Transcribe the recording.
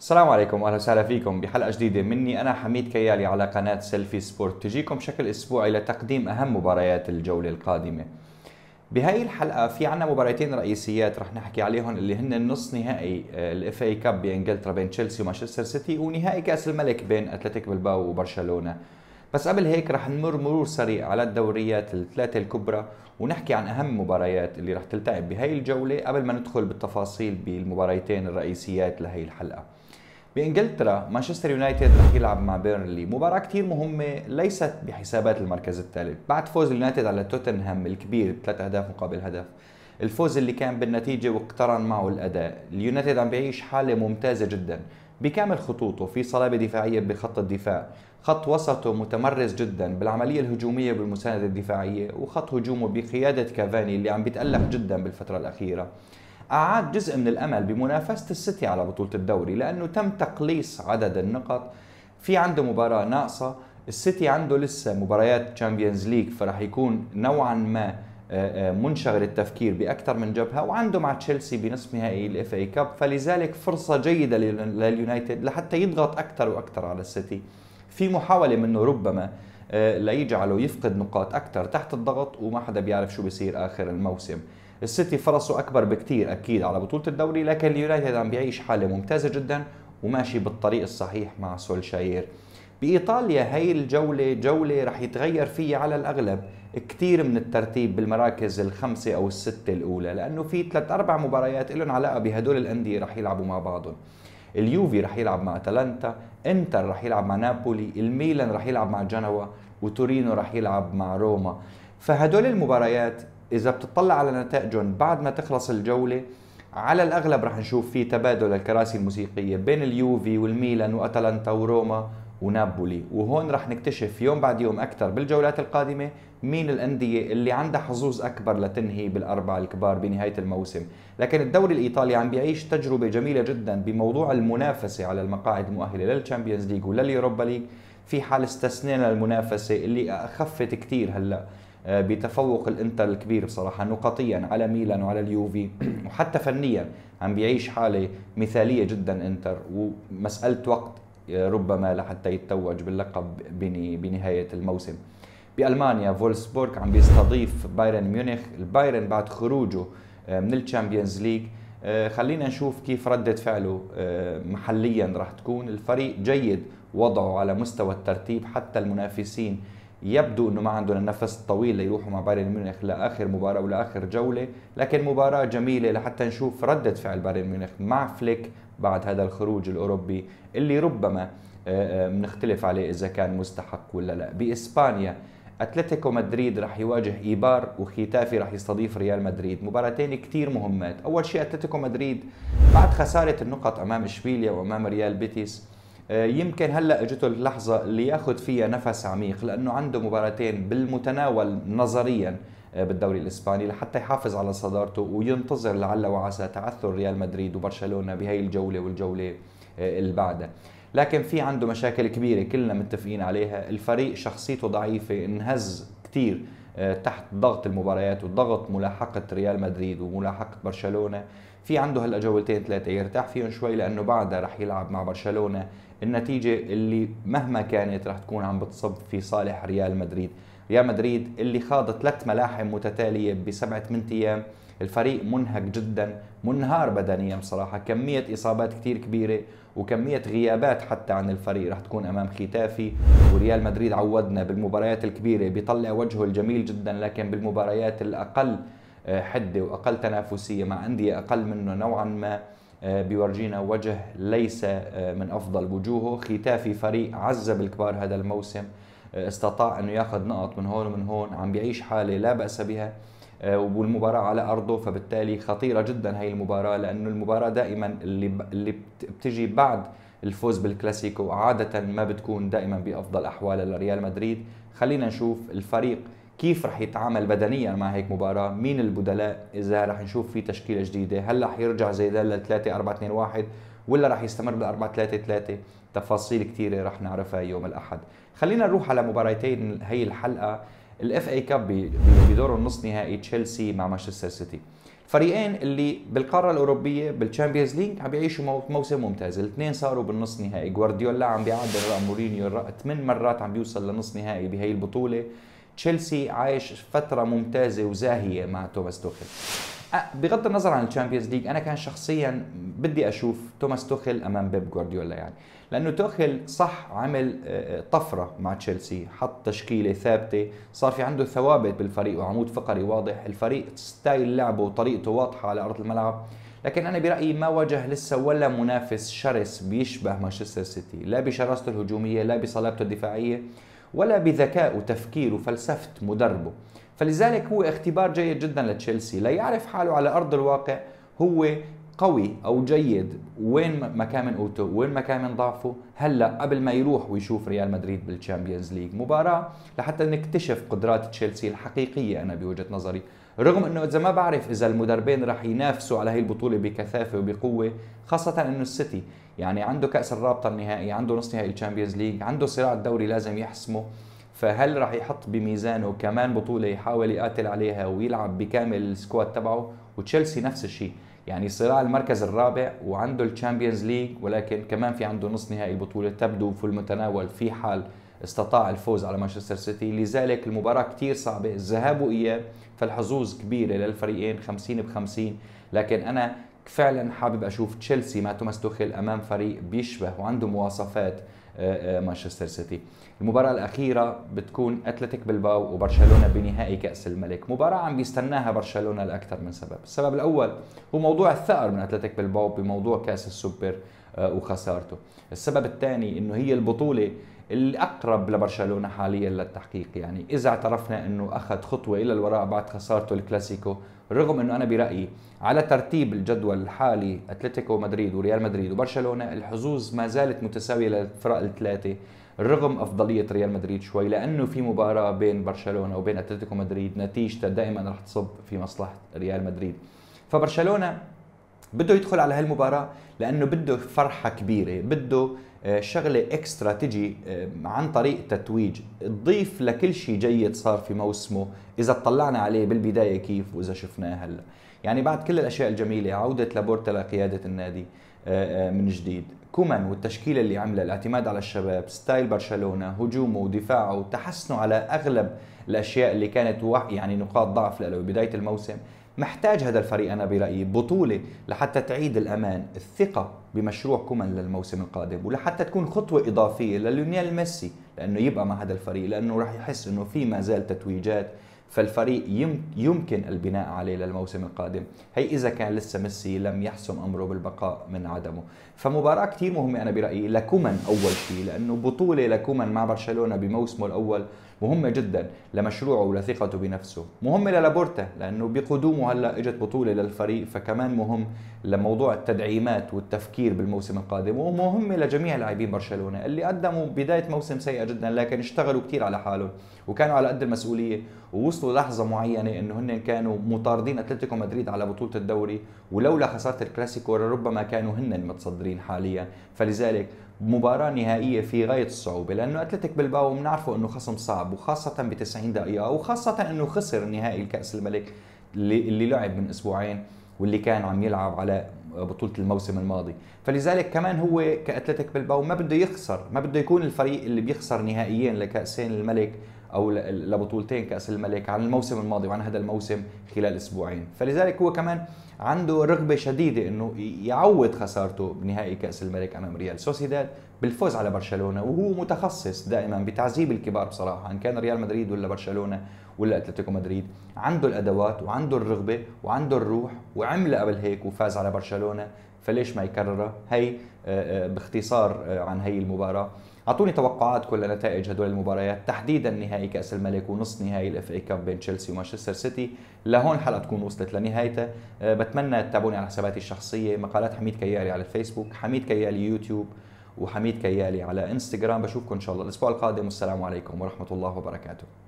السلام عليكم اهلا وسهلا فيكم بحلقه جديده مني انا حميد كيالي على قناه سيلفي سبورت تجيكم بشكل اسبوعي لتقديم اهم مباريات الجوله القادمه بهاي الحلقه في عنا مباراتين رئيسيات رح نحكي عليهم اللي هن النص نهائي الاف اي كاب بانجلترا بين تشيلسي ومانشستر سيتي ونهائي كاس الملك بين اتلتيك بلباو وبرشلونه بس قبل هيك رح نمر مرور سريع على الدوريات الثلاثه الكبرى ونحكي عن اهم مباريات اللي رح تلتعب بهي الجوله قبل ما ندخل بالتفاصيل بالمباريتين الرئيسيات لهي الحلقه بانجلترا مانشستر يونايتد رح يلعب مع بيرنلي مباراه كثير مهمه ليست بحسابات المركز الثالث بعد فوز اليونايتد على توتنهام الكبير بثلاث اهداف مقابل هدف الفوز اللي كان بالنتيجه واقترن معه الاداء اليونايتد عم بيعيش حاله ممتازه جدا بكامل خطوطه في صلابة دفاعية بخط الدفاع خط وسطه متمرس جدا بالعملية الهجومية بالمساندة الدفاعية وخط هجومه بقيادة كافاني اللي عم بيتألق جدا بالفترة الأخيرة أعاد جزء من الأمل بمنافسة السيتي على بطولة الدوري لأنه تم تقليص عدد النقط في عنده مباراة ناقصة السيتي عنده لسه مباريات تشامبيونز ليج فراح يكون نوعا ما آه، آه، منشغل التفكير باكثر من جبهه وعنده مع تشيلسي بنصف نهائي الاف اي كاب فلذلك فرصه جيده لليونايتد لحتى يضغط اكثر واكثر على السيتي في محاوله منه ربما آه، ليجعله يفقد نقاط اكثر تحت الضغط وما حدا بيعرف شو بيصير اخر الموسم السيتي فرصه اكبر بكثير اكيد على بطوله الدوري لكن اليونايتد عم بيعيش حاله ممتازه جدا وماشي بالطريق الصحيح مع سولشاير بايطاليا هي الجوله جوله رح يتغير فيها على الاغلب كثير من الترتيب بالمراكز الخمسه او السته الاولى لانه في ثلاث اربع مباريات لهم علاقه بهدول الانديه رح يلعبوا مع بعضهم اليوفي رح يلعب مع اتلانتا انتر رح يلعب مع نابولي الميلان رح يلعب مع جنوا وتورينو رح يلعب مع روما فهدول المباريات اذا بتطلع على نتائجهم بعد ما تخلص الجوله على الاغلب رح نشوف في تبادل الكراسي الموسيقيه بين اليوفي والميلان واتلانتا وروما ونابولي وهون رح نكتشف يوم بعد يوم اكثر بالجولات القادمه مين الانديه اللي عندها حظوظ اكبر لتنهي بالاربعه الكبار بنهايه الموسم لكن الدوري الايطالي عم بيعيش تجربه جميله جدا بموضوع المنافسه على المقاعد المؤهله للتشامبيونز ليج ولليوروبا ليج في حال استثنينا المنافسه اللي اخفت كثير هلا آه، بتفوق الانتر الكبير بصراحه نقطيا على ميلان وعلى اليوفي وحتى فنيا عم بيعيش حاله مثاليه جدا انتر ومساله وقت آه، ربما لحتى يتوج باللقب بنهايه الموسم بالمانيا فولسبورغ عم بيستضيف بايرن ميونخ البايرن بعد خروجه آه، من الشامبيونز ليج خلينا نشوف كيف ردة فعله محليا راح تكون الفريق جيد وضعه على مستوى الترتيب حتى المنافسين يبدو انه ما عندهم النفس الطويل ليروحوا مع بايرن ميونخ لاخر مباراه ولاخر جوله، لكن مباراه جميله لحتى نشوف رده فعل بايرن ميونخ مع فليك بعد هذا الخروج الاوروبي اللي ربما بنختلف آه، آه، عليه اذا كان مستحق ولا لا، باسبانيا اتلتيكو مدريد رح يواجه ايبار وختافي رح يستضيف ريال مدريد مباراتين كثير مهمات اول شيء اتلتيكو مدريد بعد خساره النقط امام اشبيليا وامام ريال بيتيس آه، يمكن هلا اجته اللحظه اللي ياخذ فيها نفس عميق لانه عنده مباراتين بالمتناول نظريا آه، بالدوري الاسباني لحتى يحافظ على صدارته وينتظر لعل وعسى تعثر ريال مدريد وبرشلونه بهي الجوله والجوله آه، اللي بعدها لكن في عنده مشاكل كبيره كلنا متفقين عليها الفريق شخصيته ضعيفه انهز كثير تحت ضغط المباريات وضغط ملاحقه ريال مدريد وملاحقه برشلونه في عنده هلا جولتين ثلاثه يرتاح فيهم شوي لانه بعدها رح يلعب مع برشلونه النتيجه اللي مهما كانت رح تكون عم بتصب في صالح ريال مدريد ريال مدريد اللي خاض ثلاث ملاحم متتاليه بسبعه من ايام الفريق منهك جدا منهار بدنيا بصراحه كميه اصابات كتير كبيره وكميه غيابات حتى عن الفريق رح تكون امام ختافي وريال مدريد عودنا بالمباريات الكبيره بيطلع وجهه الجميل جدا لكن بالمباريات الاقل آه، حده واقل تنافسيه مع انديه اقل منه نوعا ما آه، بيورجينا وجه ليس آه، من افضل وجوهه ختافي فريق عذب الكبار هذا الموسم استطاع انه ياخذ نقط من هون ومن هون عم بيعيش حاله لا باس بها آه، والمباراة على أرضه فبالتالي خطيرة جدا هي المباراة لأنه المباراة دائما اللي اللي بتجي بعد الفوز بالكلاسيكو عادة ما بتكون دائما بأفضل أحوال لريال مدريد خلينا نشوف الفريق كيف رح يتعامل بدنيا مع هيك مباراة مين البدلاء إذا رح نشوف في تشكيلة جديدة هل رح يرجع زيدان لل 3 4 2 1 ولا رح يستمر بال 4 3 3 تفاصيل كثيرة رح نعرفها يوم الأحد خلينا نروح على مباراتين هي الحلقة الاف اي كاب بدور النص نهائي تشيلسي مع مانشستر سيتي الفريقين اللي بالقاره الاوروبيه بالتشامبيونز ليج عم بيعيشوا موسم ممتاز الاثنين صاروا بالنص نهائي جوارديولا عم بيعدل مورينيو ثمان مرات عم بيوصل لنص نهائي بهي البطوله تشيلسي عايش فتره ممتازه وزاهيه مع توماس توخيل بغض النظر عن الشامبيونز ليج انا كان شخصيا بدي اشوف توماس توخل امام بيب جوارديولا يعني لانه توخل صح عمل طفره مع تشيلسي حط تشكيله ثابته صار في عنده ثوابت بالفريق وعمود فقري واضح الفريق ستايل لعبه وطريقته واضحه على ارض الملعب لكن انا برايي ما واجه لسه ولا منافس شرس بيشبه مانشستر سيتي لا بشراسته الهجوميه لا بصلابته الدفاعيه ولا بذكاء وتفكير وفلسفه مدربه فلذلك هو اختبار جيد جدا لتشيلسي ليعرف حاله على ارض الواقع هو قوي او جيد وين مكان من قوته وين مكان من ضعفه هلا قبل ما يروح ويشوف ريال مدريد بالتشامبيونز ليج مباراه لحتى نكتشف قدرات تشيلسي الحقيقيه انا بوجهه نظري رغم انه اذا ما بعرف اذا المدربين رح ينافسوا على هي البطوله بكثافه وبقوه خاصه انه السيتي يعني عنده كاس الرابطه النهائي عنده نصف نهائي الشامبيونز ليج عنده صراع الدوري لازم يحسمه فهل راح يحط بميزانه كمان بطوله يحاول يقاتل عليها ويلعب بكامل السكواد تبعه وتشيلسي نفس الشيء يعني صراع المركز الرابع وعنده الشامبيونز ليج ولكن كمان في عنده نصف نهائي البطوله تبدو في المتناول في حال استطاع الفوز على مانشستر سيتي لذلك المباراة كثير صعبة الذهاب وإياب فالحظوظ كبيرة للفريقين 50 ب 50 لكن أنا فعلا حابب أشوف تشيلسي ما توماس توخيل أمام فريق بيشبه وعنده مواصفات مانشستر سيتي المباراة الأخيرة بتكون أتلتيك بلباو وبرشلونة بنهائي كأس الملك مباراة عم بيستناها برشلونة لأكثر من سبب السبب الأول هو موضوع الثأر من أتلتيك بلباو بموضوع كأس السوبر آه، وخسارته السبب الثاني انه هي البطوله الاقرب لبرشلونه حاليا للتحقيق يعني اذا اعترفنا انه اخذ خطوه الى الوراء بعد خسارته الكلاسيكو رغم انه انا برايي على ترتيب الجدول الحالي اتلتيكو مدريد وريال مدريد وبرشلونه الحظوظ ما زالت متساويه للفرق الثلاثه رغم افضليه ريال مدريد شوي لانه في مباراه بين برشلونه وبين اتلتيكو مدريد نتيجتها دائما رح تصب في مصلحه ريال مدريد فبرشلونه بده يدخل على هالمباراة لأنه بده فرحة كبيرة بده آه، شغله اكسترا تجي آه، عن طريق تتويج تضيف لكل شيء جيد صار في موسمه اذا اطلعنا عليه بالبدايه كيف واذا شفناه هلا يعني بعد كل الاشياء الجميله عوده لابورتا لقياده النادي آه، من جديد كومان والتشكيله اللي عملها الاعتماد على الشباب ستايل برشلونه هجومه ودفاعه وتحسنه على اغلب الاشياء اللي كانت يعني نقاط ضعف له بدايه الموسم محتاج هذا الفريق انا برايي بطوله لحتى تعيد الامان الثقه بمشروع كومان للموسم القادم ولحتى تكون خطوه اضافيه لليونيل ميسي لانه يبقى مع هذا الفريق لانه راح يحس انه في ما زال تتويجات فالفريق يمكن البناء عليه للموسم القادم هي إذا كان لسه ميسي لم يحسم أمره بالبقاء من عدمه فمباراة كثير مهمة أنا برأيي لكومان أول شيء لأنه بطولة لكومان مع برشلونة بموسمه الأول مهمه جدا لمشروعه ولثقته بنفسه مهمه للابورتا لانه بقدومه هلا اجت بطوله للفريق فكمان مهم لموضوع التدعيمات والتفكير بالموسم القادم ومهمه لجميع لاعبين برشلونه اللي قدموا بدايه موسم سيئه جدا لكن اشتغلوا كثير على حالهم وكانوا على قد المسؤوليه ووصلوا لحظه معينه انه هن كانوا مطاردين اتلتيكو مدريد على بطوله الدوري ولولا خساره الكلاسيكو ربما كانوا هن المتصدرين حاليا فلذلك مباراة نهائية في غاية الصعوبة لأنه أتلتيك بلباو بنعرفه أنه خصم صعب وخاصة ب 90 دقيقة وخاصة أنه خسر نهائي الكأس الملك اللي, لعب من أسبوعين واللي كان عم يلعب على بطولة الموسم الماضي فلذلك كمان هو كأتلتيك بلباو ما بده يخسر ما بده يكون الفريق اللي بيخسر نهائيين لكأسين الملك او لبطولتين كاس الملك عن الموسم الماضي وعن هذا الموسم خلال اسبوعين فلذلك هو كمان عنده رغبه شديده انه يعوض خسارته بنهائي كاس الملك امام ريال سوسيداد بالفوز على برشلونه وهو متخصص دائما بتعذيب الكبار بصراحه ان كان ريال مدريد ولا برشلونه ولا اتلتيكو مدريد عنده الادوات وعنده الرغبه وعنده الروح وعمل قبل هيك وفاز على برشلونه فليش ما يكررها هي آه، آه، باختصار آه، عن هي المباراه اعطوني توقعاتكم لنتائج هدول المباريات تحديدا نهائي كاس الملك ونصف نهائي الاف اي كاب بين تشيلسي ومانشستر سيتي لهون الحلقه تكون وصلت لنهايتها أه، بتمنى تتابعوني على حساباتي الشخصيه مقالات حميد كيالي على الفيسبوك حميد كيالي يوتيوب وحميد كيالي على انستغرام بشوفكم ان شاء الله الاسبوع القادم والسلام عليكم ورحمه الله وبركاته